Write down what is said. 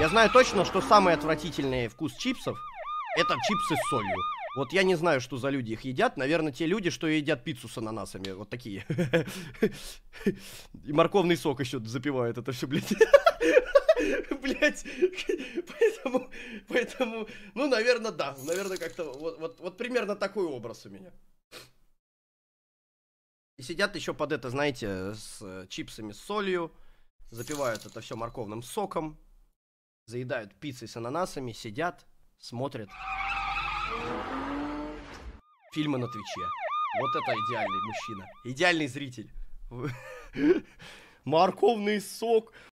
Я знаю точно, что самый отвратительный вкус чипсов — это чипсы с солью. Вот я не знаю, что за люди их едят. Наверное, те люди, что едят пиццу с ананасами. Вот такие. И морковный сок еще запивают это все, блядь. Блять, поэтому, поэтому, ну, наверное, да, наверное, как-то, вот, вот, вот примерно такой образ у меня. И сидят еще под это, знаете, с чипсами с солью, запивают это все морковным соком, заедают пиццей с ананасами, сидят, смотрят фильмы на Твиче. Вот это идеальный мужчина, идеальный зритель. Морковный сок,